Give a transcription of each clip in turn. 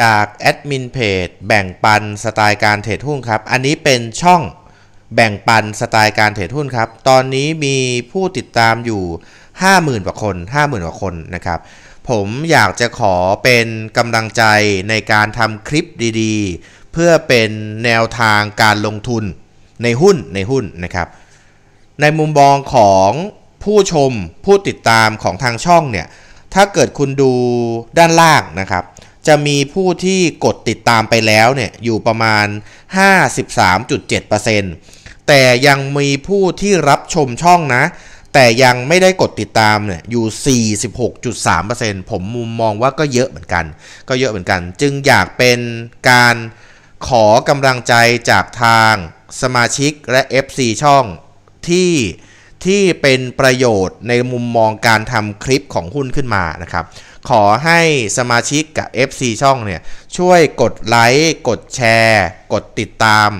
จากแอดมินเพจแบ่งปันสไตล์การเทรดหุ้นครับ อันนี้เป็นช่องแบ่งปันสไตล์การเทรดหุ้นครับ ตอนนี้มีผู้ติดตามอยู่ 50,000กว่าคน 50,000กว่าคนนะครับ ผมอยากจะขอเป็นกำลังใจในการทำคลิปดีๆ เพื่อเป็นแนวทางการลงทุนในหุ้นในหุ้นนะครับ ในมุมมองของผู้ชมผู้ติดตามของทางช่องเนี่ย ถ้าเกิดคุณดูด้านล่างนะครับจะมีผู้ที่กดติดตามไปแล้วเนี่ยอยู่ประมาณ 53.7%แต่ยังมีผู้ที่รับชมช่องนะ แต่ยังไม่ได้กดติดตามเนี่ยอยู่ 46.3%ผมมุมมองว่าก็เยอะเหมือนกัน ก็เยอะเหมือนกัน จึงอยากเป็นการขอกำลังใจจากทางสมาชิกและ FC ช่อง ที่ที่เป็นประโยชน์ในมุมมองการทำคลิปของหุ้นขึ้นมานะครับขอให้สมาชิกกับ FC ช่องเนี่ยช่วยกดไลค์กดแชร์ กดติดตาม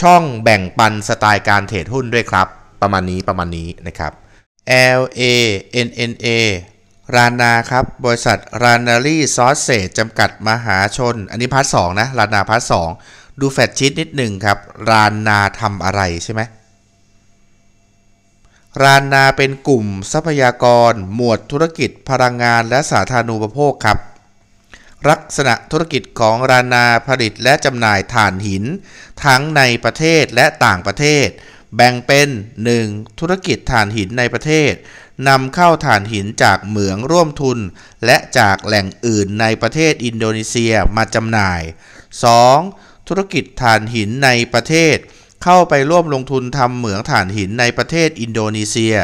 ช่องแบ่งปันสไตล์การเทรดหุ้นด้วยครับประมาณนี้ประมาณนี้นะครับ L A N N A รานาครับบริษัทรานารีซอสเซจจำกัดมหาชน อันนี้พาร์ทสนะ รานาพาร์ทสดูแฟดชิดนิดหนึ่งครับ รานาทำอะไรใช่ไหมรานนาเป็นกลุ่มทรัพยากรหมวดธุรกิจพลังงานและสาธารณูปโภคครับ ลักษณะธุรกิจของรานนาผลิตและจำหน่ายถ่านหิน ทั้งในประเทศและต่างประเทศ แบ่งเป็น 1. ธุรกิจถ่านหินในประเทศนำเข้าถ่านหินจากเหมืองร่วมทุน และจากแหล่งอื่นในประเทศอินโดนีเซียมาจำหน่าย 2. ธุรกิจถ่านหินในประเทศเข้าไปร่วมลงทุนทำเหมืองถ่านหินในประเทศอินโดนีเซีย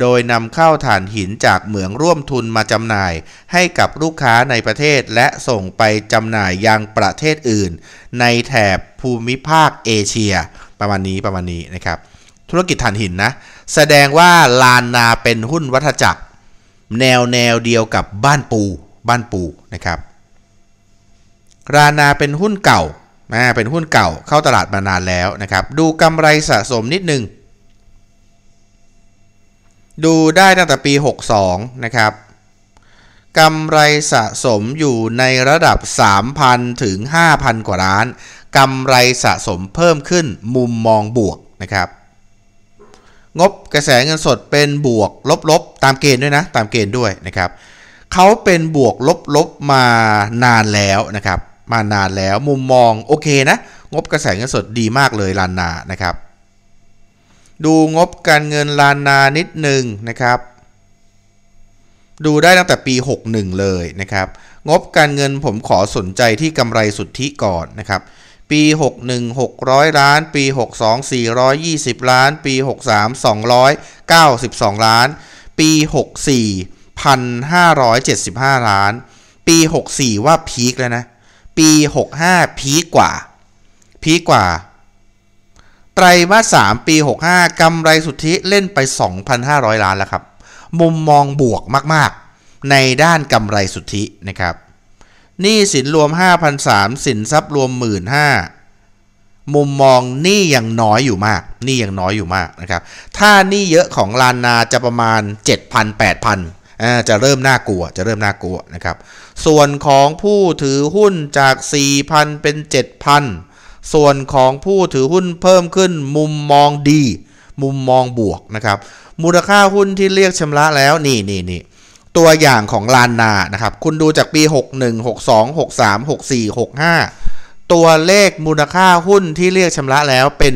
โดยนำเข้าถ่านหินจากเหมืองร่วมทุนมาจำหน่ายให้กับลูกค้าในประเทศ และส่งไปจำหน่ายยังประเทศอื่นในแถบภูมิภาคเอเชียประมาณนี้ประมาณนี้นะครับธุรกิจถ่านหินนะแสดงว่าลานนาเป็นหุ้นวัฏจักร แนวแนวเดียวกับบ้านปูบ้านปูนะครับลานาเป็นหุ้นเก่ามาเป็นหุ้นเก่าเข้าตลาดมานานแล้วนะครับ ดูกำไรสะสมนิดหนึ่งดูได้ตั้งแต่ปี 62 นะครับกำไรสะสมอยู่ในระดับ 3,000 ถึง 5,000 กว่าล้านกำไรสะสมเพิ่มขึ้นมุมมองบวกนะครับ งบกระแสเงินสดเป็นบวกลบลบตามเกณฑ์ด้วยนะ ตามเกณฑ์ด้วยนะครับเขาเป็นบวกลบลบมานานแล้วนะครับมานานแล้วมุมมองโอเคนะงบกระแสเงินสดดีมากเลยลานนานะครับ ดูงบการเงินลานนานิดหนึ่งนะครับดูได้ตั้งแต่ปี 61 เลยนะครับงบการเงินผมขอสนใจที่กำไรสุทธิก่อนนะครับ ปี61 600 ล้าน ปี62 420 ล้าน ปี63 292 ล้าน ปี 64 1,575 ล้าน ปี 64 ว่าพีคแล้วนะปี 65พีกว่า พีกว่า ไตรมาส3ปี 65กำไรสุทธิเล่นไป 2,500 ล้านแล้วครับ มุมมองบวกมาก ๆ ในด้านกำไรสุทธินะครับหนี้สินรวม5,003สินทรัพย์รวม 15,000มุมมองนี่ยังน้อยอยู่มาก นี่ยังน้อยอยู่มากนะครับ ถ้านี่เยอะของลานนาจะประมาณ 7,000 8,000อ่าจะเริ่มน่ากลัว จะเริ่มน่ากลัวนะครับส่วนของผู้ถือหุ้นจาก 4,000 เป็น 7,000 ส่วนของผู้ถือหุ้นเพิ่มขึ้นมุมมองดี มุมมองบวกนะครับ มูลค่าหุ้นที่เรียกชำระแล้ว นี่นี่นี่ ตัวอย่างของลานนา นะครับ คุณดูจากปี 61 62 63 64 65ตัวเลขมูลค่าหุ้นที่เรียกชำระแล้วเป็น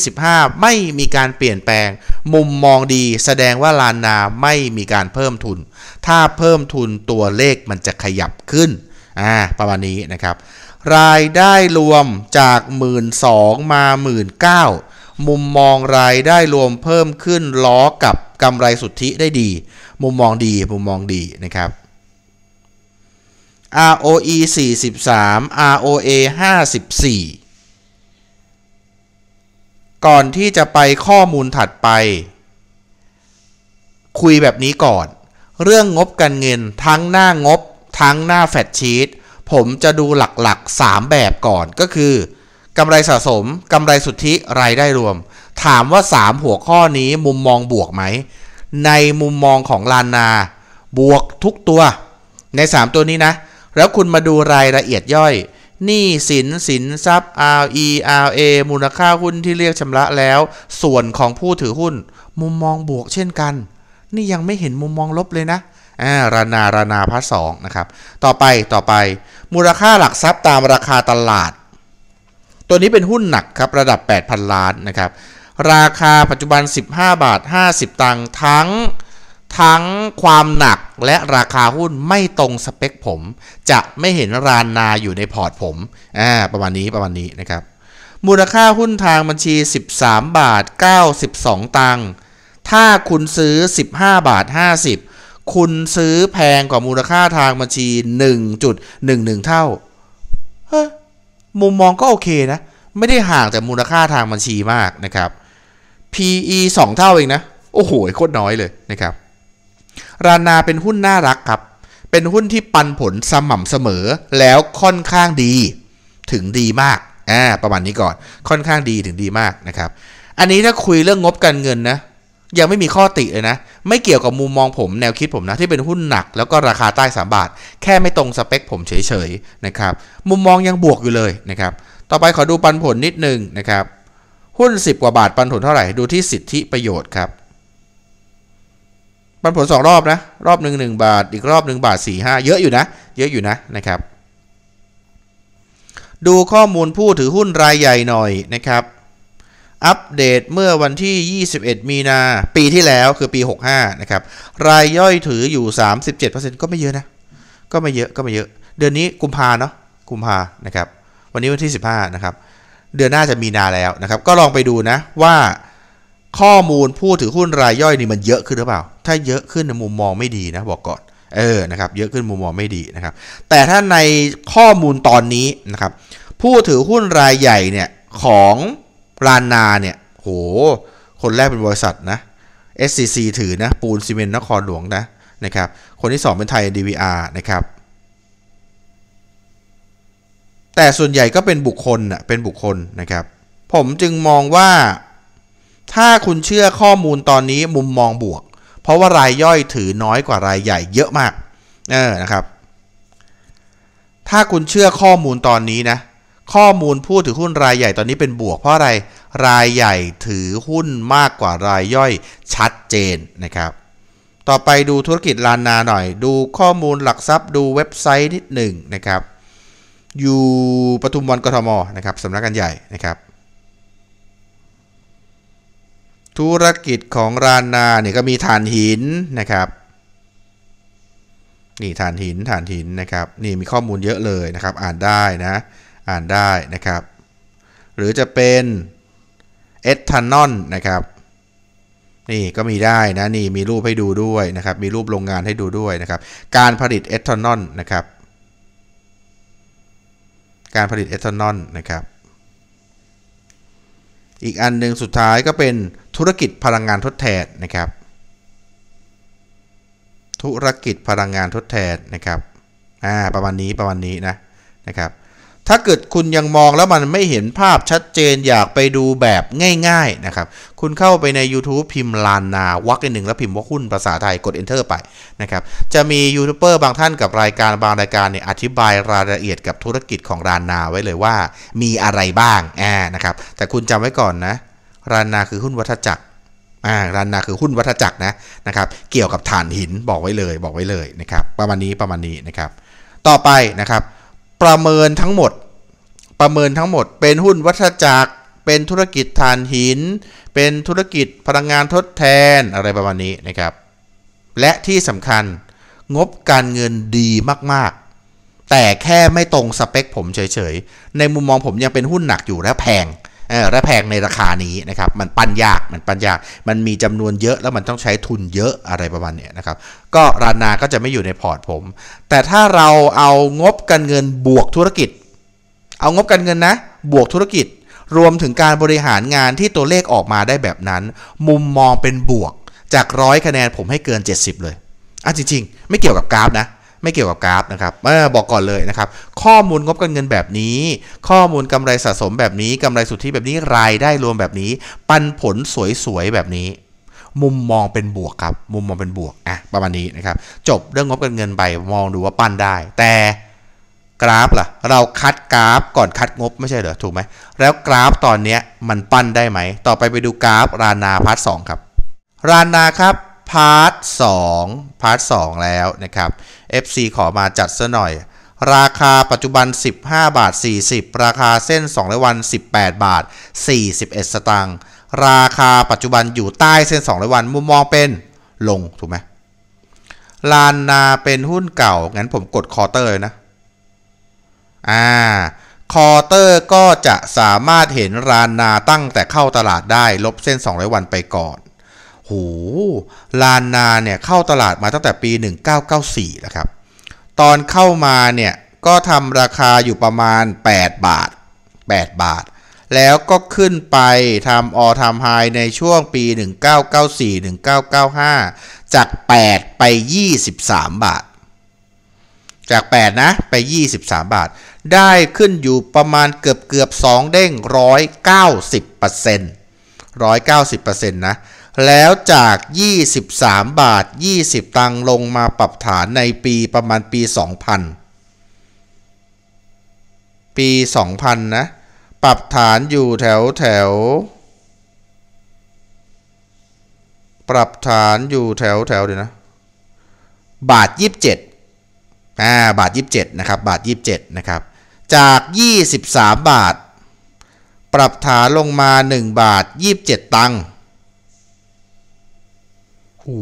525 ไม่มีการเปลี่ยนแปลงมุมมองดี แสดงว่าลานนาไม่มีการเพิ่มทุน ถ้าเพิ่มทุนตัวเลขมันจะขยับขึ้นอ่าประมาณนี้นะครับ รายได้รวมจาก 1 2ื่นมา 1 9ื่นมุมมองรายได้รวมเพิ่มขึ้นล้อกับกำไรสุทธิได้ดี มุมมองดีมุมมองดีนะครับ ROE 43 ROA 54 ก่อนที่จะไปข้อมูลถัดไป คุยแบบนี้ก่อน เรื่องงบการเงินทั้งหน้างบ ทั้งหน้าแฟดชีตผมจะดูหลักๆ 3 แบบก่อนก็คือกำไรสะสมกำไรสุทธิรายได้รวม ถามว่า 3 หัวข้อนี้มุมมองบวกไหม ในมุมมองของลานนา บวกทุกตัว ใน 3 ตัวนี้นะแล้วคุณมาดูรายละเอียดย่อยหนี้สิน สินทรัพย์ RE RA มูลค่าหุ้นที่เรียกชำระแล้ว ส่วนของผู้ถือหุ้น มุมมองบวกเช่นกัน นี่ยังไม่เห็นมุมมองลบเลยนะอ่ารานารานาพัสองนะครับ ต่อไป ต่อไป มูลค่าหลักทรัพย์ตามราคาตลาด ตัวนี้เป็นหุ้นหนักครับ ระดับ 8,000 ล้านนะครับ ราคาปัจจุบัน 15 บาท 50 ตังค์ ทั้งทั้งความหนักและราคาหุ้นไม่ตรงสเปคผม จะไม่เห็นรานนาอยู่ในพอร์ตผมอ่าประมาณนี้ประมาณนี้นะครับ มูลค่าหุ้นทางบัญชี 13บาท92 ตังค์ถ้าคุณซื้อ 15บาท50 คุณซื้อแพงกว่ามูลค่าทางบัญชี 1.11 เท่าเฮ้มุมมองก็โอเคนะ ไม่ได้ห่างจากมูลค่าทางบัญชีมากนะครับ PE 2เท่าเองนะโอ้โหโคตรน้อยเลยนะครับรานา เป็นหุ้นน่ารักครับ เป็นหุ้นที่ปันผลสม่ำเสมอแล้วค่อนข้างดีถึงดีมากอ่าประมาณนี้ก่อน ค่อนข้างดีถึงดีมากนะครับ อันนี้ถ้าคุยเรื่องงบการเงินนะ ยังไม่มีข้อติเลยนะ ไม่เกี่ยวกับมุมมองผม แนวคิดผมนะ ที่เป็นหุ้นหนักแล้วก็ราคาใต้สามบาท แค่ไม่ตรงสเปคผมเฉยๆ นะครับมุมมองยังบวกอยู่เลยนะครับต่อไปขอดูปันผลนิดนึงนะครับหุ้น10กว่าบาทปันผลเท่าไหร่ดูที่สิทธิประโยชน์ครับันผล 2รอบนะรอบหนึ่งหนึ่งบาทอีกรอบหนึ่งบาท4 5เยอะอยู่นะเยอะอยู่นะนะครับดูข้อมูลผู้ถือหุ้นรายใหญ่หน่อยนะครับอัปเดตเมื่อวันที่ 21 มีนา ปีที่แล้วคือปี 65นะครับรายย่อยถืออยู่ 37%ก็ไม่เยอะนะ ก็ไม่เยอะ ก็ไม่เยอะ เดือนนี้กุมภาเนาะกุมภานะครับ วันนี้วันที่ 15 นะครับ เดือนหน้าจะมีนาแล้วนะครับ ก็ลองไปดูนะว่าข้อมูลผู้ถือหุ้นรายย่อยนี่มันเยอะขึ้นหรือเปล่า ถ้าเยอะขึ้นมุมมองไม่ดีนะบอกก่อน เออนะครับเยอะขึ้นมุมมองไม่ดีนะครับ แต่ถ้าในข้อมูลตอนนี้นะครับผู้ถือหุ้นรายใหญ่เนี่ยของลานนาเนี่ย โห คนแรกเป็นบริษัทนะ SCC ถือนะปูนซีเมนต์นครหลวงนะนะครับคนที่ 2 เป็นไทย DVR นะครับ แต่ส่วนใหญ่ก็เป็นบุคคลนะเป็นบุคคลนะครับ ผมจึงมองว่าถ้าคุณเชื่อข้อมูลตอนนี้มุมมองบวก เพราะว่ารายย่อยถือน้อยกว่ารายใหญ่เยอะมากเออนะครับถ้าคุณเชื่อข้อมูลตอนนี้นะข้อมูลผู้ถือหุ้นรายใหญ่ตอนนี้เป็นบวกเพราะอะไรรายใหญ่ถือหุ้นมากกว่ารายย่อยชัดเจนนะครับ ต่อไปดูธุรกิจลานนาหน่อย ดูข้อมูลหลักทรัพย์ดูเว็บไซต์นิดหนึ่งนะครับอยู่ปทุมวันกทมนะครับสำนักงานใหญ่นะครับธุรกิจของรานนาเนี่ยก็มีฐานหินนะครับนี่ฐานหินฐานหินนะครับ นี่มีข้อมูลเยอะเลยนะครับ อ่านได้นะอ่านได้นะครับ หรือจะเป็นเอทานอนนะครับนี่ก็มีได้นะนี่มีรูปให้ดูด้วยนะครับ มีรูปโรงงานให้ดูด้วยนะครับ การผลิตเอทานอนนะครับ การผลิตเอทานอนนะครับอีกอันหนึ่งสุดท้ายก็เป็นธุรกิจพลังงานทดแทนนะครับ ธุรกิจพลังงานทดแทนนะครับ อ่า ประมาณนี้ ประมาณนี้นะ นะครับถ้าเกิดคุณยังมองแล้วมันไม่เห็นภาพชัดเจนอยากไปดูแบบง่าย ๆนะครับ คุณเข้าไปใน YouTube พิมพ์ลานนาวักอหนึ่งแล้วพิมพ์ว่าหุ้นภาษาไทยกด Enter ไปนะครับจะมียูทูบเบอร์บางท่านกับรายการบางรายการเนี่ยอธิบายรายละเอียดกับธุรกิจของลานนา ไว้เลยว่ามีอะไรบ้างแอนะครับ แต่คุณจำไว้ก่อนนะลานนาคือหุ้นวัฏจักรอ่าลานนาคือหุ้นวัฏจักรนะนะครับ เกี่ยวกับฐานหินบอกไว้เลย บอกไว้เลยนะครับ ประมาณนี้ประมาณนี้นะครับ ต่อไปนะครับประเมินทั้งหมด ประเมินทั้งหมด เป็นหุ้นวัฏจักร เป็นธุรกิจฐานหิน เป็นธุรกิจพลังงานทดแทนอะไรประมาณนี้นะครับ และที่สำคัญงบการเงินดีมากๆ แต่แค่ไม่ตรงสเปคผมเฉยๆ ในมุมมองผมยังเป็นหุ้นหนักอยู่และแพงและแพงในราคานี้นะครับมันปั้นยากมันปั้นยาก มันมีจำนวนเยอะแล้วมันต้องใช้ทุนเยอะอะไรประมาณเนี้ยนะครับก็รานาก็จะไม่อยู่ในพอร์ตผม แต่ถ้าเราเอางบการเงินบวกธุรกิจ เอางบการเงินนะ บวกธุรกิจรวมถึงการบริหารงานที่ตัวเลขออกมาได้แบบนั้น มุมมองเป็นบวกจากร้อยคะแนนผมให้เกิน 70 เลยอ่ะจริงๆ ไม่เกี่ยวกับกราฟนะไม่เกี่ยวกับกราฟนะครับอบอกก่อนเลยนะครับ ข้อมูลงบการเงินแบบนี้ ข้อมูลกำไรสะสมแบบนี้กำไรสุทธิแบบนี้ รายได้รวมแบบนี้ ปันผลสวยๆแบบนี้ มุมมองเป็นบวกครับ มุมมองเป็นบวก อ่ะประมาณนี้นะครับ จบเรื่องงบการเงินไป มองดูว่าปั้นได้ แต่กราฟล่ะ เราคัดกราฟ ก่อนคัดงบไม่ใช่เหรอ ถูกไหม แล้วกราฟตอนนี้มันปั้นได้ไหม ต่อไปไปดูกราฟ รานาพาร์ทสครับ รานาครับ พาร์ทสองพาร์ทสแล้วนะครับ FC ขอมาจัดซะหน่อย ราคาปัจจุบัน 15 บาท 40 ราคาเส้น2แลวัน 18 บาท41 สตางค์ ราคาปัจจุบันอยู่ใต้เส้น2แลวันมุมมองเป็น ลง ถูกไหมลานนาเป็นหุ้นเก่า งั้นผมกดคอเตอร์เลยนะ อ่า คอเตอร์ก็จะสามารถเห็นลานนาตั้งแต่เข้าตลาดได้ ลบเส้น 200 วันไปก่อนโหลานนาเนี่ยเข้าตลาดมาตั้งแต่ปี 1994แล้วครับ ตอนเข้ามาเนี่ย ก็ทำราคาอยู่ประมาณ 8 บาท 8 บาท แล้วก็ขึ้นไปทำออทำไฮในช่วงปี 1994-1995 จาก8ไป23 บาท จาก8นะไป 23 บาท ได้ขึ้นอยู่ประมาณเกือบเกือบ2เด้ง190% 190%นะแล้วจาก 23 บาท 20 ตังลงมาปรับฐานในปีประมาณปี 2000 ปี 2000นะปรับฐานอยู่แถวแถวปรับฐานอยู่แถวแถวเดี๋ยวนะบาท 27อ่าบาท 27นะครับบาท27นะครับจาก 23 บาทปรับฐานลงมา 1 บาท 27 ตังค์หู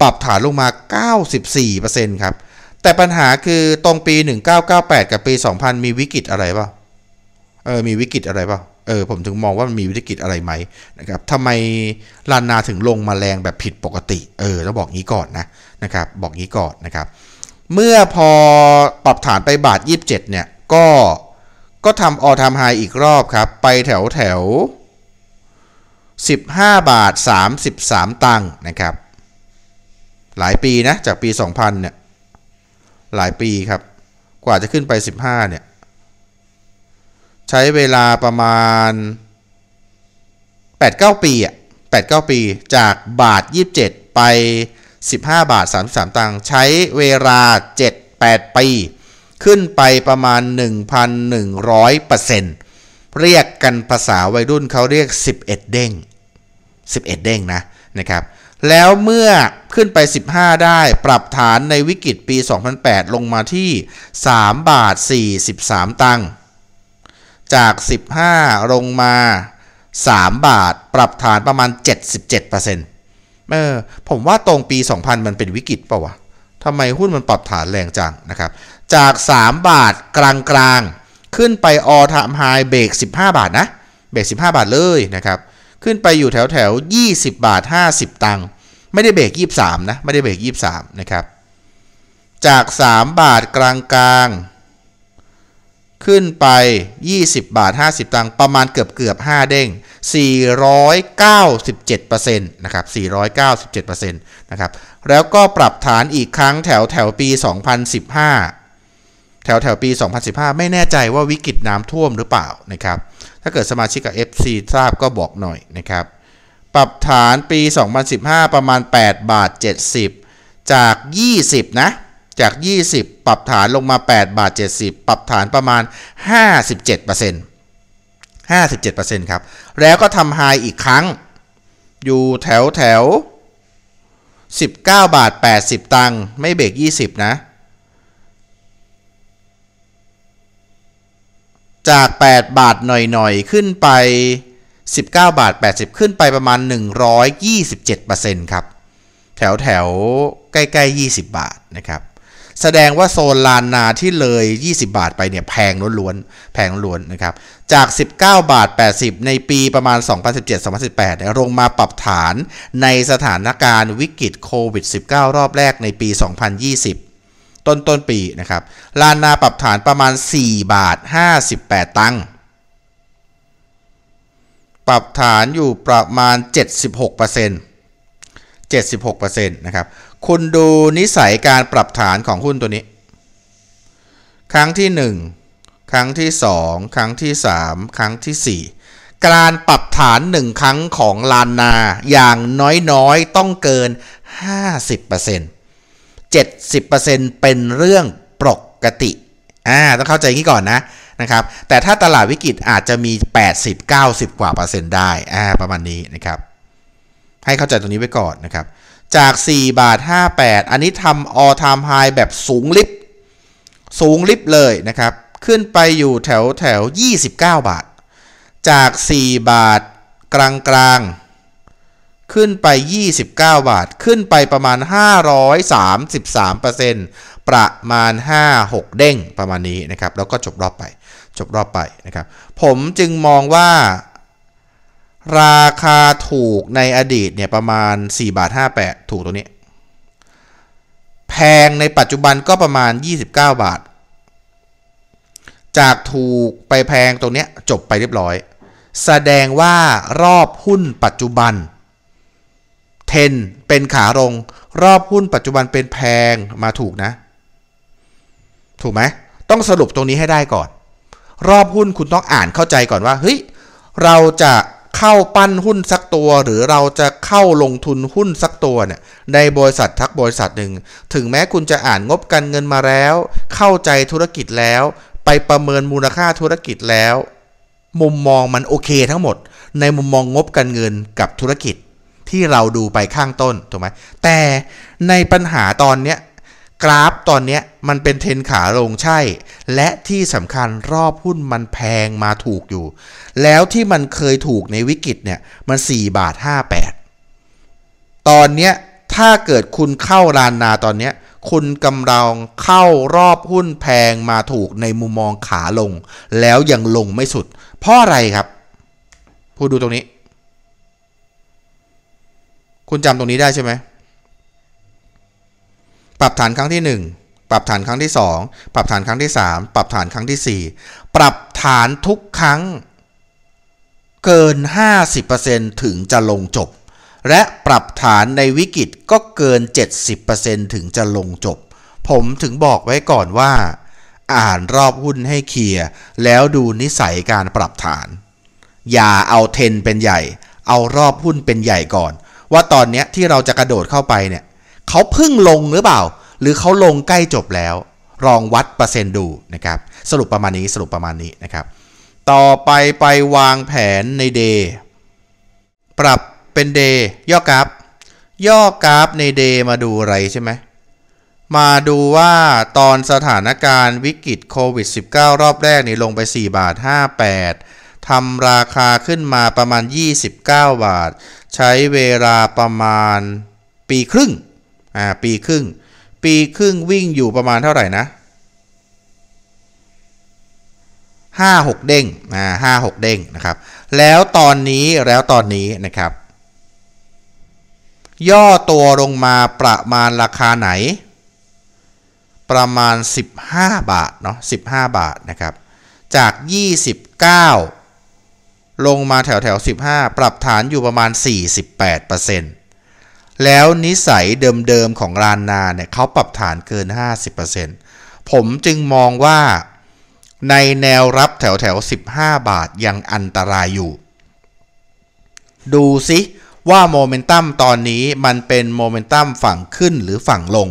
ปรับฐานลงมา 94%ครับ แต่ปัญหาคือตรงปี 1998 กับปี 2000 มีวิกฤตอะไรเปล่าเออ มีวิกฤตอะไรเปล่าเออ ผมถึงมองว่ามันมีวิกฤตอะไรไหมนะครับทำไมลานนาถึงลงมาแรงแบบผิดปกติ เออต้องบอกงี้ก่อนนะนะครับ บอกงี้ก่อนนะครับ เมื่อพอปรับฐานไปบาท 27 เนี่ย ก็ ก็ทำออทำไฮอีกรอบครับ ไปแถวแถว15 บาท 33 ตังค์นะครับ หลายปีนะจากปี 2000เนี่ยหลายปีครับกว่าจะขึ้นไป 15เนี่ยใช้เวลาประมาณ8-9ปีอ่ะ8-9 ปีจากบาท 27 ไป 15บาท33ตังค์ใช้เวลา 7-8 ปีขึ้นไปประมาณ 1,100%เปอร์เซ็นต์เรียกกันภาษาวัยรุ่นเขาเรียก 11 เด้ง11 เด้งนะนะครับแล้วเมื่อขึ้นไป 15 ได้ปรับฐานในวิกฤตปี 2008 ลงมาที่ 3 บาท 43 ตังจาก 15 ลงมา 3 บาทปรับฐานประมาณ 77%เออผมว่าตรงปี 2000 มันเป็นวิกฤตเปล่าวะทำไมหุ้นมันปรับฐานแรงจังนะครับ จาก 3 บาทกลางๆขึ้นไปออทามไฮเบรก15 บาทนะเบรก15 บาทเลยนะครับ ขึ้นไปอยู่แถวแถว20 บาท 50 ตังค์ไม่ได้เบรก23 นะ ไม่ได้เบรก23 นะครับ จาก 3 บาทกลางกลาง ขึ้นไป 20 บาท 50 ตังค์ประมาณเกือบเกือบ 5 เด้ง497%นะครับ497%นะครับ แล้วก็ปรับฐานอีกครั้งแถวแถวปี 2015แถวแถวปี 2015 ไม่แน่ใจว่าวิกฤตน้ำท่วมหรือเปล่านะครับ ถ้าเกิดสมาชิกกับ FC ทราบก็บอกหน่อยนะครับ ปรับฐานปี 2015 ประมาณ 8 บาท 70 จาก 20 นะ จาก 20 ปรับฐานลงมา 8 บาท 70 ปรับฐานประมาณ 57% 57%ครับ แล้วก็ทำไฮอีกครั้ง อยู่แถวแถว 19 บาท 80 ตังค์ ไม่เบรก 20 นะจาก 8 บาทหน่อย ๆ ขึ้นไป 19 บาท 80 ขึ้นไปประมาณ 127%ครับ แถวแถวใกล้ๆ 20 บาท นะครับ แสดงว่าโซนลานนาที่เลย 20 บาท ไปเนี่ยแพงล้วนๆ แพงล้วนนะครับ จาก 19 บาท 80 ในปีประมาณ 2017-2018ลงมาปรับฐานในสถานการณ์วิกฤตโควิด -19 รอบแรกในปี 2020ต้นต้นปีนะครับลานนาปรับฐานประมาณ 4 บาท 58 ตังค์ปรับฐานอยู่ประมาณ 76% 76%นะครับคุณดูนิสัยการปรับฐานของหุ้นตัวนี้ ครั้งที่ 1 ครั้งที่ 2 ครั้งที่ 3 ครั้งที่ 4 การปรับฐาน 1 ครั้งของลานนาอย่างน้อยๆต้องเกิน 50% 70%เป็นเรื่องปกติอ่าต้องเข้าใจงี้ก่อนนะนะครับ แต่ถ้าตลาดวิกฤตอาจจะมี 80-90 กว่าเปอร์เซ็นต์ได้อ่าประมาณนี้นะครับ ให้เข้าใจตรงนี้ไว้ก่อนนะครับ จาก 4 บาท 58อันนี้ทำออทามไฮแบบสูงลิฟสูงลิฟเลยนะครับ ขึ้นไปอยู่แถวแถว 29 บาท จาก 4 บาทกลางกลางขึ้นไป 29 บาท ขึ้นไปประมาณ 533%ประมาณ 5-6 เด้งประมาณนี้นะครับ แล้วก็จบรอบไป จบรอบไปนะครับ ผมจึงมองว่า ราคาถูกในอดีตเนี่ยประมาณ4บาท58 ถูกตัวนี้ แพงในปัจจุบันก็ประมาณ 29 บาท จากถูกไปแพงตรงนี้จบไปเรียบร้อย แสดงว่ารอบหุ้นปัจจุบันเทนเป็นขาลง รอบหุ้นปัจจุบันเป็นแพงมาถูกนะ ถูกไหมต้องสรุปตรงนี้ให้ได้ก่อน รอบหุ้นคุณต้องอ่านเข้าใจก่อนว่าเฮ้ยเราจะเข้าปั้นหุ้นสักตัว หรือเราจะเข้าลงทุนหุ้นสักตัวเนี่ยในบริษัททักบริษัทหนึ่งถึงแม้คุณจะอ่านงบการเงินมาแล้ว เข้าใจธุรกิจแล้ว ไปประเมินมูลค่าธุรกิจแล้ว มุมมองมันโอเคทั้งหมด ในมุมมองงบการเงินกับธุรกิจที่เราดูไปข้างต้นถูกไหมแต่ในปัญหาตอนเนี้ยกราฟตอนนี้มันเป็นเทนขาลงใช่ และที่สำคัญรอบหุ้นมันแพงมาถูกอยู่ แล้วที่มันเคยถูกในวิกฤตเนี่ยมัน4บาท58 ตอนนี้ถ้าเกิดคุณเข้าลานนาตอนนี้ คุณกำลังเข้ารอบหุ้นแพงมาถูกในมุมมองขาลง แล้วยังลงไม่สุด เพราะอะไรครับพูดดูตรงนี้คุณจำตรงนี้ได้ใช่ไหมปรับฐานครั้งที่ 1 ปรับฐานครั้งที่ 2 ปรับฐานครั้งที่ 3 ปรับฐานครั้งที่ 4 ปรับฐานทุกครั้ง เกิน 50%ถึงจะลงจบ และปรับฐานในวิกฤตก็เกิน 70%ถึงจะลงจบ ผมถึงบอกไว้ก่อนว่า อ่านรอบหุ้นให้เคลียร์ แล้วดูนิสัยการปรับฐาน อย่าเอาเทนเป็นใหญ่ เอารอบหุ้นเป็นใหญ่ก่อนว่าตอนเนี้ยที่เราจะกระโดดเข้าไปเนี่ยเขาพึ่งลงหรือเปล่า หรือเขาลงใกล้จบแล้วลองวัดเปอร์เซ็นต์ดูนะครับสรุปประมาณนี้สรุปประมาณนี้นะครับ ต่อไปไปวางแผนในดย์ปรับเป็นดย์ย่อกราฟย่อกราฟในดย์มาดูอะไรใช่ไหมมาดูว่าตอนสถานการณ์วิกฤตโควิด -19 รอบแรกนี่ลงไป 4 บาท 58ทำราคาขึ้นมาประมาณ 29 บาท ใช้เวลาประมาณปีครึ่ง อ่าปีครึ่ง ปีครึ่งวิ่งอยู่ประมาณเท่าไหร่นะ5 6 เด้ง อ่าเด้งนะครับแล้วตอนนี้แล้วตอนนี้นะครับย่อตัวลงมาประมาณราคาไหน ประมาณ 15 บาทเนาะ15 บาทนะครับจาก 29ลงมาแถวแถว15 ปรับฐานอยู่ประมาณ 48%แล้วนิสัยเดิมๆของลานนาเนี่ยเขาปรับฐานเกิน 50%ผมจึงมองว่าในแนวรับแถวแถว15 บาทยังอันตรายอยู่ ดูซิว่าโมเมนตัมตอนนี้มันเป็นโมเมนตัมฝั่งขึ้นหรือฝั่งลง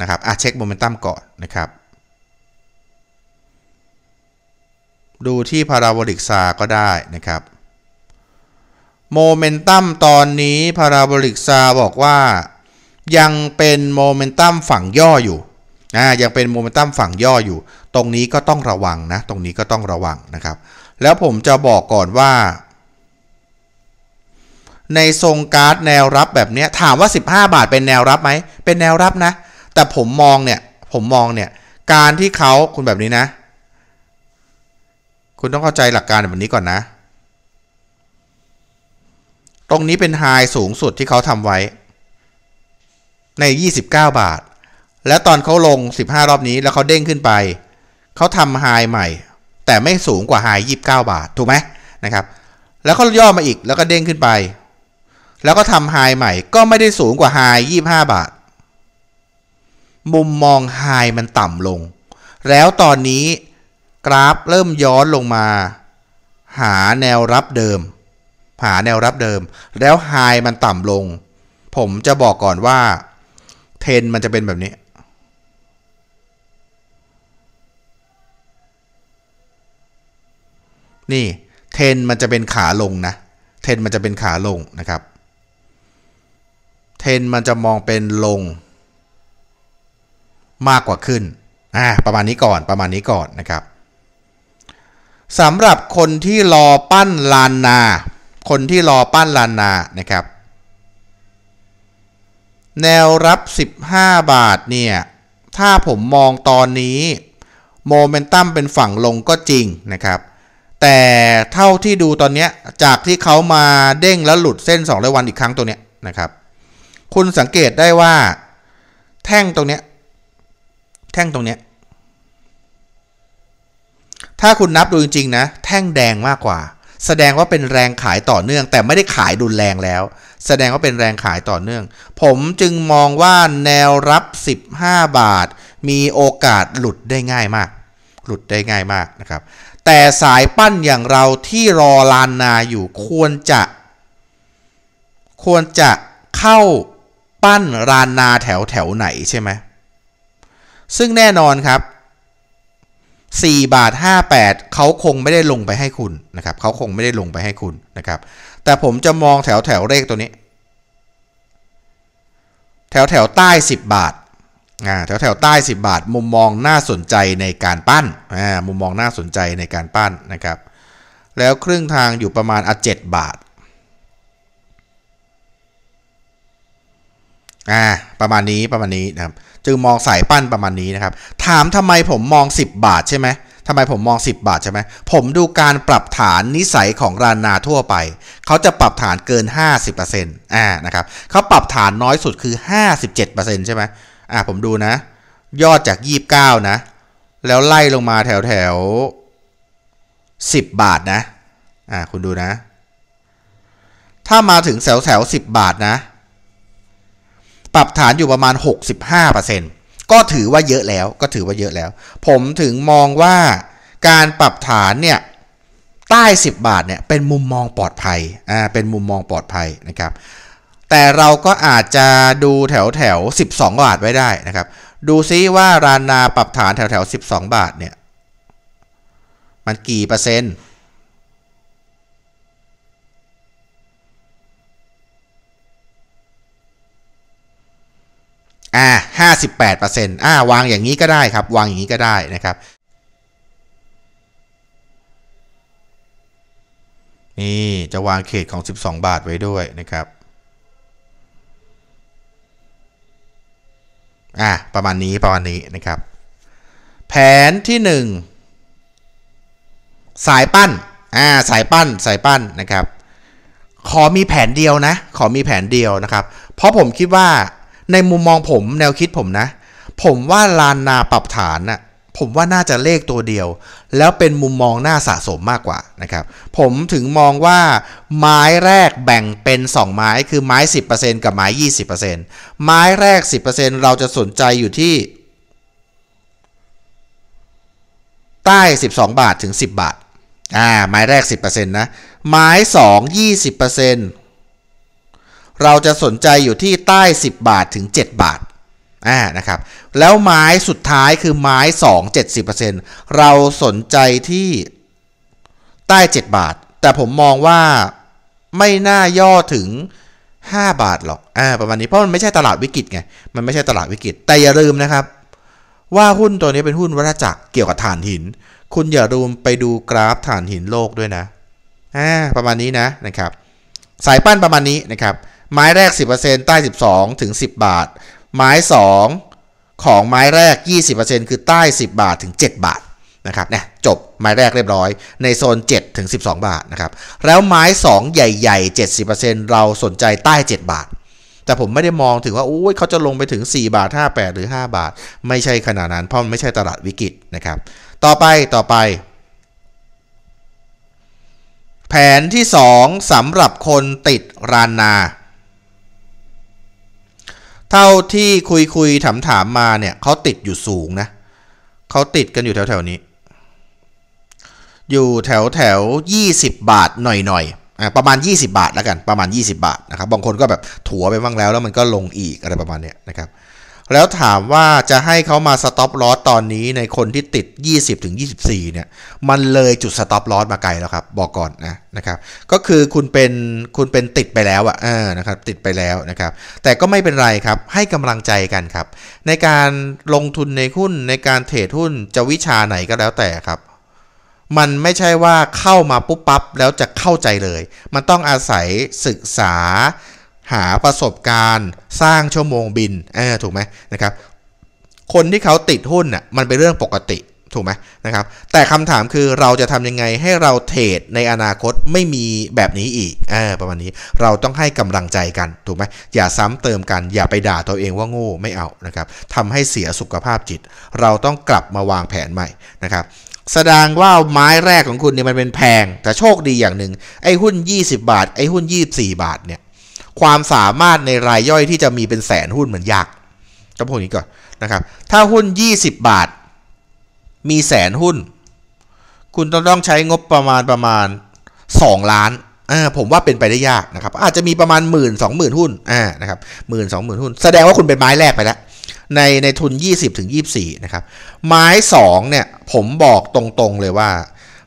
นะครับอ่ะเช็คโมเมนตัมก่อนนะครับดูที่พาราโบลิกซาก็ได้นะครับโมเมนตัมตอนนี้พาราโบลิกซาบอกว่ายังเป็นโมเมนตัมฝั่งย่ออยู่นะยังเป็นโมเมนตัมฝั่งย่ออยู่ ตรงนี้ก็ต้องระวังนะตรงนี้ก็ต้องระวังนะครับ แล้วผมจะบอกก่อนว่า ในทรงการ์ดแนวรับแบบนี้ถามว่า 15 บาทเป็นแนวรับไหม เป็นแนวรับนะ แต่ผมมองเนี่ย ผมมองเนี่ย การที่เขาคุณแบบนี้นะคุณต้องเข้าใจหลักการแบบนี้ก่อนนะ ตรงนี้เป็นไฮสูงสุดที่เขาทำไว้ ใน 29 บาท และตอนเขาลง 15 รอบนี้แล้วเขาเด้งขึ้นไป เขาทำไฮใหม่ แต่ไม่สูงกว่าไฮ29 บาทถูกไหมนะครับ แล้วเขาย่อมาอีกแล้วก็เด้งขึ้นไป แล้วก็ทำไฮใหม่ก็ไม่ได้สูงกว่าไฮ25 บาท มุมมองไฮมันต่ำลงแล้วตอนนี้กราฟ เริ่มย้อนลงมา หาแนวรับเดิม หาแนวรับเดิม แล้วไฮมันต่ำลง ผมจะบอกก่อนว่า เทนมันจะเป็นแบบนี้ นี่เทนมันจะเป็นขาลงนะ เทนมันจะเป็นขาลงนะครับ เทนมันจะมองเป็นลง มากกว่าขึ้น อ่า ประมาณนี้ก่อน ประมาณนี้ก่อนนะครับสำหรับคนที่รอปั้นลานนา คนที่รอปั้นลานนานะครับ แนวรับ 15 บาทเนี่ย ถ้าผมมองตอนนี้โมเมนตัมเป็นฝั่งลงก็จริงนะครับ แต่เท่าที่ดูตอนนี้จากที่เขามาเด้งแล้วหลุดเส้น2ระวันอีกครั้งตัวเนี้ยนะครับ คุณสังเกตได้ว่าแท่งตรงเนี้ยแท่งตรงเนี้ยถ้าคุณนับดูจริงๆนะ แท่งแดงมากกว่า แสดงว่าเป็นแรงขายต่อเนื่อง แต่ไม่ได้ขายดุนแรงแล้ว แสดงว่าเป็นแรงขายต่อเนื่อง ผมจึงมองว่าแนวรับ 15 บาท มีโอกาสหลุดได้ง่ายมาก หลุดได้ง่ายมากนะครับ แต่สายปั้นอย่างเราที่รอลานนาอยู่ควรจะ ควรจะเข้าปั้นรานนาแถวแถวไหนใช่ไหมซึ่งแน่นอนครับ4 บาท 58 เขาคงไม่ได้ลงไปให้คุณนะครับเขาคงไม่ได้ลงไปให้คุณนะครับแต่ผมจะมองแถวแถวเลขตัวนี้ แถวแถวใต้ 10 บาทแถวแถวใต้ 10 บาท มุมมองน่าสนใจในการปั้นมุมมองน่าสนใจในการปั้นนะครับแล้วครึ่งทางอยู่ประมาณอ่ะเบาทอ่าประมาณนี้ประมาณนี้นะครับจึงมองสายปั้นประมาณนี้นะครับถามทำไมผมมอง 10 บาทใช่ไหมทำไมผมมอง 10 บาทใช่ไหมผมดูการปรับฐานนิสัยของรานาทั่วไป เขาจะปรับฐานเกิน 50%อ่านะครับเขาปรับฐานน้อยสุดคือ 57%ใช่ไหมอ่าผมดูนะ ยอดจาก29นะแล้วไล่ลงมาแถวแถว10 บาทนะอ่าคุณดูนะ ถ้ามาถึงแถวแถว10 บาทนะปรับฐานอยู่ประมาณ 65%ก็ถือว่าเยอะแล้วก็ถือว่าเยอะแล้ว ผมถึงมองว่าการปรับฐานเนี่ยใต้ 10 บาทเนี่ยเป็นมุมมองปลอดภัยอ่าเป็นมุมมองปลอดภัยนะครับแต่เราก็อาจจะดูแถวแถว 12 บาทไว้ได้นะครับดูซิว่ารานาปรับฐานแถวแถว 12 บาทเนี่ยมันกี่เปอร์เซ็นต์อ่าห้าสิบแปดเปอร์เซ็นต์อ่าวางอย่างนี้ก็ได้ครับ วางอย่างนี้ก็ได้นะครับ นี่จะวางเขตของ 12 บาทไว้ด้วยนะครับอ่าประมาณนี้ประมาณนี้นะครับ แผนที่ 1 สายปั้นอ่าสายปั้นสายปั้นนะครับ ขอมีแผนเดียวนะ ขอมีแผนเดียวนะครับ เพราะผมคิดว่าในมุมมองผมแนวคิดผมนะ ผมว่าลานนาปรับฐานน่ะผมว่าน่าจะเลขตัวเดียว แล้วเป็นมุมมองหน้าสะสมมากกว่านะครับผมถึงมองว่า ไม้แรกแบ่งเป็น 2 ไม้คือไม้ 10%กับไม้ 20%ไม้แรก 10%เราจะสนใจอยู่ที่ ใต้ 12 บาทถึง 10 บาทอ่าไม้แรก 10%นะ ไม้ 2 20%เราจะสนใจอยู่ที่ใต้ 10 บาทถึง 7 บาทอ่านะครับ แล้วไม้สุดท้ายคือไม้ 2 70%เราสนใจที่ใต้ 7 บาท แต่ผมมองว่าไม่น่าย่อถึง 5 บาทหรอกอ่าประมาณนี้ เพราะมันไม่ใช่ตลาดวิกฤตไง มันไม่ใช่ตลาดวิกฤตแต่อย่าลืมนะครับ ว่าหุ้นตัวนี้เป็นหุ้นวัฏจักรเกี่ยวกับฐานหิน คุณอย่าลืมไปดูกราฟฐานหินโลกด้วยนะอ่าประมาณนี้นะนะครับ สายปั้นประมาณนี้นะครับไม้แรก 10%ใต้ 12 ถึง 10 บาท ไม้ 2 ของไม้แรก 20%คือใต้ 10 บาทถึง 7 บาทนะครับเนี่ยจบไม้แรกเรียบร้อย ในโซน 7 ถึง 12 บาทนะครับแล้วไม้ 2 ใหญ่ๆ 70%เราสนใจใต้ 7 บาท แต่ผมไม่ได้มองถึงว่าโอ้ยเขาจะลงไปถึง 4 บาท58หรือ 5 บาท ไม่ใช่ขนาดนั้นเพราะมันไม่ใช่ตลาดวิกฤตนะครับต่อไปต่อไป แผนที่ 2สำหรับคนติดรานนาเท่าที่คุยคุยถามถามมาเนี่ยเขาติดอยู่สูงนะเขาติดกันอยู่แถวแถวนี้ อยู่แถวแถวยี่สิบบาทหน่อยหน่อยประมาณ 20 บาทแล้วกันประมาณ 20 บาทนะครับบางคนก็แบบถัวไปบ้างแล้ว แล้วมันก็ลงอีกอะไรประมาณเนี้ยนะครับแล้วถามว่าจะให้เขามาสต็อปลอสตอนนี้ในคนที่ติด 20-24ถึงเนี่ย มันเลยจุดสต็อปลอสมาไกลแล้วครับ บอกก่อนนะนะครับ ก็คือคุณเป็นคุณเป็นติดไปแล้วอะ่ะนะครับติดไปแล้วนะครับแต่ก็ไม่เป็นไรครับให้กำลังใจกันครับ ในการลงทุนในหุ้นในการเทรดหุ้นจะวิชาไหนก็แล้วแต่ครับ มันไม่ใช่ว่าเข้ามาปุ๊บปั๊บแล้วจะเข้าใจเลย มันต้องอาศัยศึกษาหาประสบการณ์สร้างชั่วโมงบินเออถูกไหมนะครับ คนที่เขาติดหุ้นน่ะมันเป็นเรื่องปกติถูกไหมนะครับ แต่คำถามคือเราจะทำยังไงให้เราเทรดในอนาคตไม่มีแบบนี้อีกอประมาณนี้ เราต้องให้กำลังใจกันถูกไหมอย่าซ้ำเติมกันอย่าไปด่าตัวเองว่าโง่ไม่เอานะครับทำให้เสียสุขภาพจิต เราต้องกลับมาวางแผนใหม่นะครับ แสดงว่าไม้แรกของคุณเนี่ยมันเป็นแพง แต่โชคดีอย่างหนึ่งไอ้หุ้น 20 บาท ไอ้หุ้น24 บาทเนี่ยความสามารถในรายย่อยที่จะมีเป็นแสนหุ้นเหมือนยากจำพวกนี้ก่อนนะครับ ถ้าหุ้น 20 บาทมีแสนหุ้น คุณต้องต้องใช้งบประมาณประมาณ 2 ล้านอ่าผมว่าเป็นไปได้ยากนะครับ อาจจะมีประมาณหมื่นสองหมื่นหุ้นอ่านะครับหมื่นสองหมื่นหุ้น แสดงว่าคุณเป็นไม้แรกไปแล้ว ในในทุน 20 ถึง 24 นะครับ ไม้2เนี่ยผมบอกตรง ๆ เลยว่า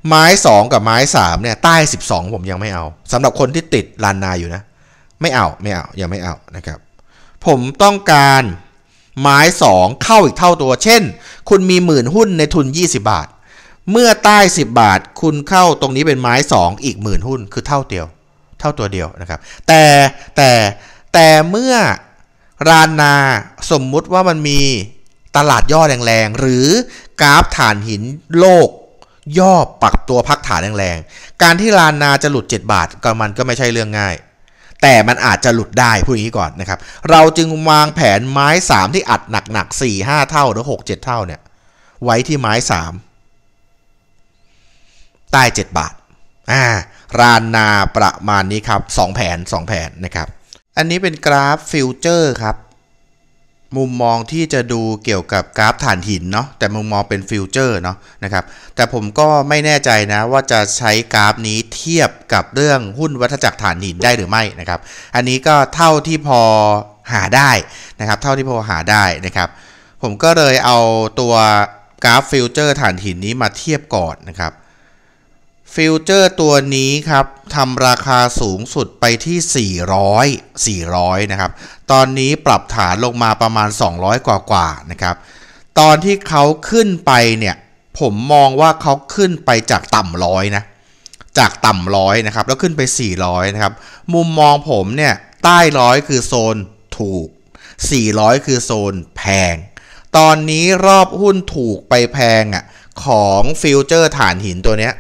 ไม้ 2 กับไม้3เนี่ยใต้ 12 ผมยังไม่เอาสำหรับคนที่ติดลานนาอยู่นะไม่เอาไม่เอายังไม่เอานะครับผมต้องการไม้2เข้าอีกเท่าตัวเช่นคุณมีหมื่นหุ้นในทุน 20 บาท เมื่อใต้ 10 บาทคุณเข้าตรงนี้เป็นไม้ 2 อีกหมื่นหุ้นคือเท่าเดียว เท่าตัวเดียวนะครับ แต่แต่แต่เมื่อรานนาสมมุติว่ามันมีตลาดย่อแรงๆ หรือกราฟฐานหินโลก ย่อปักตัวพักฐานแรงๆ การที่ลานนาจะหลุด 7 บาทก็มันก็ไม่ใช่เรื่องง่ายแต่มันอาจจะหลุดได้พูดอย่างนี้ก่อนนะครับ เราจึงวางแผนไม้ 3 ที่อัดหนักๆ4 5 เท่า หรือ 6 7 เท่าเนี่ย ไว้ที่ไม้3ใต้7 บาทอ่ารานนาประมาณนี้ครับ 2 แผน2 แผนนะครับ อันนี้เป็นกราฟ ฟิวเจอร์ครับมุมมองที่จะดูเกี่ยวกับกราฟฐานหินเนาะแต่มุมมองเป็นฟิวเจอร์เนาะนะครับแต่ผมก็ไม่แน่ใจนะว่าจะใช้กราฟนี้เทียบกับเรื่องหุ้นวัฏจักรฐานหินได้หรือไม่นะครับ อันนี้ก็เท่าที่พอหาได้นะครับ เท่าที่พอหาได้นะครับ ผมก็เลยเอาตัวกราฟฟิวเจอร์ฐานหินนี้มาเทียบก่อนนะครับฟิลเจอร์ตัวนี้ครับทำราคาสูงสุดไปที่ 400 400นะครับตอนนี้ปรับฐานลงมาประมาณ 200 กว่ากว่านะครับตอนที่เขาขึ้นไปเนี่ยผมมองว่าเขาขึ้นไปจากต่ำร้อยนะจากต่ำร้อยนะครับแล้วขึ้นไป 400นะครับมุมมองผมเนี่ยใต้ร้อยคือโซนถูก 400 คือโซนแพง ตอนนี้รอบหุ้นถูกไปแพงอะ่ะของฟิลเจอร์ฐานหินตัวเนี้ย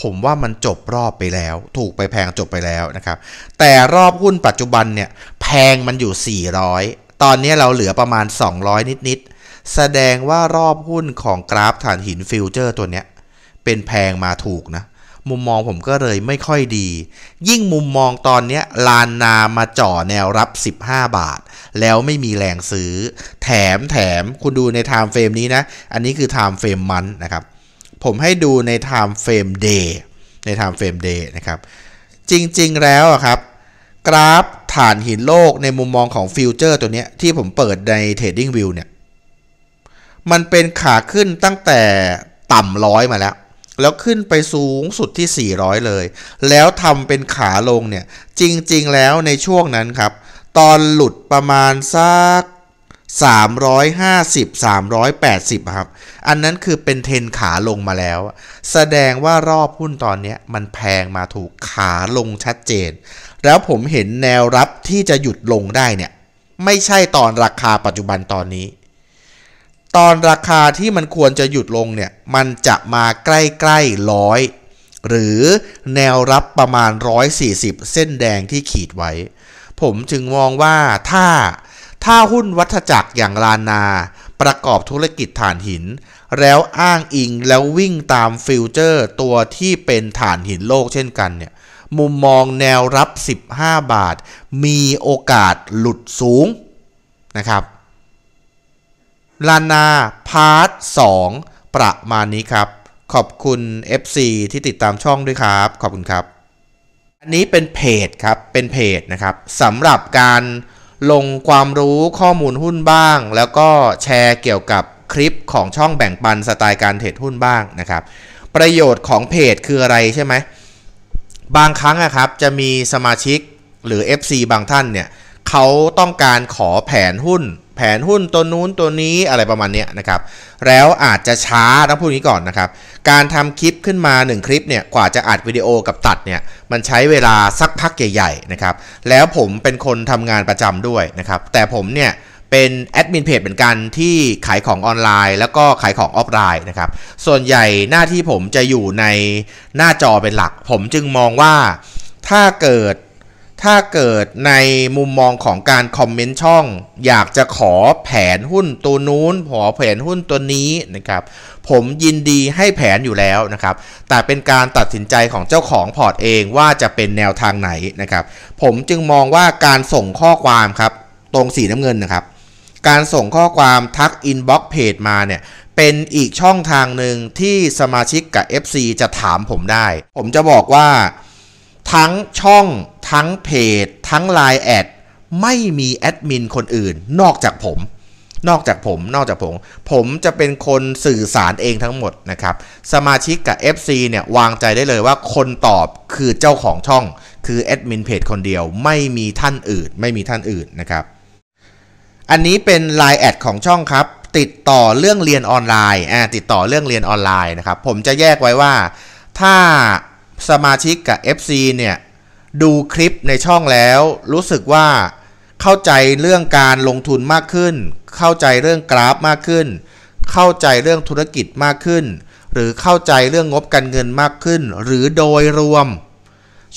ผมว่ามันจบรอบไปแล้ว ถูกไปแพงจบไปแล้วนะครับ แต่รอบหุ้นปัจจุบันเนี่ยแพงมันอยู่ 400 ตอนนี้เราเหลือประมาณ 200 นิดๆแสดงว่ารอบหุ้นของกราฟฐานหินฟิวเจอร์ตัวเนี้ย เป็นแพงมาถูกนะ มุมมองผมก็เลยไม่ค่อยดี ยิ่งมุมมองตอนนี้ลานนามาจ่อแนวรับ 15 บาท แล้วไม่มีแรงซื้อ แถมแถมคุณดูในไทม์เฟรมนี้นะ อันนี้คือไทม์เฟรมมันนะครับผมให้ดูใน time frame day ใน time frame day นะครับ จริงๆ แล้วครับ กราฟฐานหินโลกในมุมมองของฟิวเจอร์ตัวนี้ที่ผมเปิดใน Trading View เนี่ย มันเป็นขาขึ้นตั้งแต่ต่ำร้อยมาแล้ว แล้วขึ้นไปสูงสุดที่ 400 เลย แล้วทำเป็นขาลงเนี่ย จริงๆ แล้วในช่วงนั้นครับ ตอนหลุดประมาณสัก350 380 ครับ อันนั้นคือเป็นเทนขาลงมาแล้ว แสดงว่ารอบหุ้นตอนนี้มันแพงมาถูกขาลงชัดเจน แล้วผมเห็นแนวรับที่จะหยุดลงได้เนี่ยไม่ใช่ตอนราคาปัจจุบันตอนนี้ ตอนราคาที่มันควรจะหยุดลงเนี่ยมันจะมาใกล้ๆร้อยหรือแนวรับประมาณ 140 เส้นแดงที่ขีดไว้ ผมจึงมองว่าถ้าถ้าหุ้นวัฏจักรอย่างลานาประกอบธุรกิจฐานหิน แล้วอ้างอิงแล้ววิ่งตามฟิวเจอร์ ตัวที่เป็นฐานหินโลกเช่นกันเนี่ยมุมมองแนวรับ 15 บาท มีโอกาสหลุดสูงนะครับลานาพาร์ท2ประมาณนี้ครับ ขอบคุณ FC ที่ติดตามช่องด้วยครับขอบคุณครับอันนี้เป็นเพจครับเป็นเพจนะครับสำหรับการลงความรู้ข้อมูลหุ้นบ้าง แล้วก็แชร์เกี่ยวกับคลิปของช่องแบ่งปันสไตล์การเทรดหุ้นบ้างนะครับประโยชน์ของเพจคืออะไรใช่ไหมบางครั้งอะครับจะมีสมาชิกหรือ FC บางท่านเนี่ยเขาต้องการขอแผนหุ้นแผนหุ้นตัวนู้นตัวนี้อะไรประมาณนี้นะครับ แล้วอาจจะช้าต้องพูดนี้ก่อนนะครับ การทำคลิปขึ้นมา 1 คลิปเนี่ยกว่าจะอัดวิดีโอกับตัดเนี่ยมันใช้เวลาสักพักใหญ่ๆนะครับ แล้วผมเป็นคนทำงานประจำด้วยนะครับ แต่ผมเนี่ยเป็นแอดมินเพจเหมือนกันที่ขายของออนไลน์ แล้วก็ขายของออฟไลน์นะครับ ส่วนใหญ่หน้าที่ผมจะอยู่ในหน้าจอเป็นหลัก ผมจึงมองว่าถ้าเกิดถ้าเกิดในมุมมองของการคอมเมนต์ช่อง อยากจะขอแผนหุ้น ตัวนู้น ขอแผนหุ้นตัวนี้นะครับผมยินดีให้แผนอยู่แล้วนะครับแต่เป็นการตัดสินใจของเจ้าของพอร์ตเองว่าจะเป็นแนวทางไหนนะครับผมจึงมองว่าการส่งข้อความครับตรงสีน้ำเงินนะครับ การส่งข้อความทัก อินบ็อกเพจมาเนี่ยเป็นอีกช่องทางหนึ่งที่สมาชิกกับ FC จะถามผมได้ ผมจะบอกว่าทั้งช่องทั้งเพจทั้ง l ล n e แอดไม่มีแอดมินคนอื่นนอกจากผม นอกจากผมนอกจากผม ผมจะเป็นคนสื่อสารเองทั้งหมดนะครับสมาชิกกับ FC เนี่ยวางใจได้เลยว่าคนตอบคือเจ้าของช่องคือแอดมินเพจคนเดียวไม่มีท่านอื่น ไม่มีท่านอื่นนะครับอันนี้เป็น l ล n e แอดของช่องครับ ติดต่อเรื่องเรียนออนไลน์อ่าติดต่อเรื่องเรียนออนไลน์นะครับผมจะแยกไว้ว่าถ้าสมาชิกกับ FC เนี่ย ดูคลิปในช่องแล้ว รู้สึกว่า เข้าใจเรื่องการลงทุนมากขึ้น เข้าใจเรื่องกราฟมากขึ้น เข้าใจเรื่องธุรกิจมากขึ้น หรือเข้าใจเรื่องงบการเงินมากขึ้น หรือโดยรวม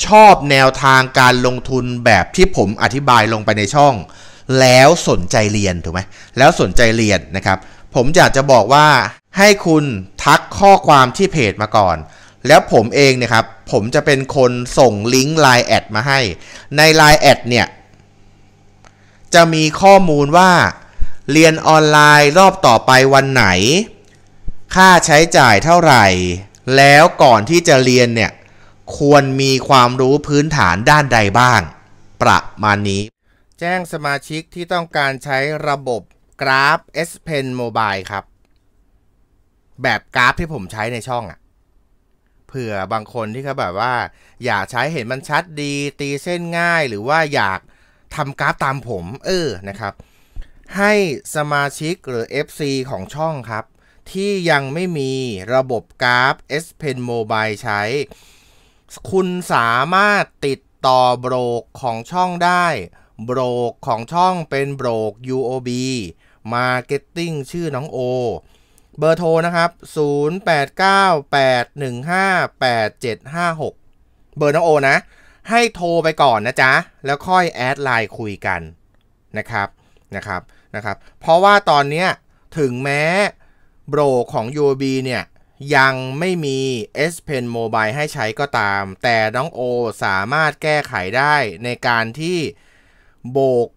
ชอบแนวทางการลงทุนแบบที่ผมอธิบายลงไปในช่อง แล้วสนใจเรียนถูกไหมแล้วสนใจเรียนนะครับ ผมอยากจะบอกว่า ให้คุณทักข้อความที่เพจมาก่อน แล้วผมเองเนี่ยครับผมจะเป็นคนส่งลิงก์ Line แอดมาให้ ใน Line แอดเนี่ย จะมีข้อมูลว่าเรียนออนไลน์รอบต่อไปวันไหน ค่าใช้จ่ายเท่าไหร่ แล้วก่อนที่จะเรียนเนี่ย ควรมีความรู้พื้นฐานด้านใดบ้าง ประมาณนี้ แจ้งสมาชิกที่ต้องการใช้ระบบกราฟ S Pen Mobile ครับ แบบกราฟที่ผมใช้ในช่องอะ่ะเผื่อบางคนที่เขาแบบว่า อยากใช้เห็นมันชัดดีตีเส้นง่าย หรือว่าอยากทำกราฟตามผม เออนะครับ ให้สมาชิกหรือ FC ของช่องครับ ที่ยังไม่มีระบบกราฟ S Pen Mobile ใช้ คุณสามารถติดต่อโบรกของช่องได้ โบรกของช่องเป็นโบรก UOB Marketing ชื่อน้องโอเบอร์โทรนะครับ 0898158756 เบอร์น้องโอนะ ให้โทรไปก่อนนะจ๊ะ แล้วค่อยแอดไลน์คุยกันนะครับ นะครับ นะครับ เพราะว่าตอนนี้ถึงแม้โบรของ UOB เนี่ย ยังไม่มี S Pen Mobile ให้ใช้ก็ตาม แต่น้องโอสามารถแก้ไขได้ในการที่โบก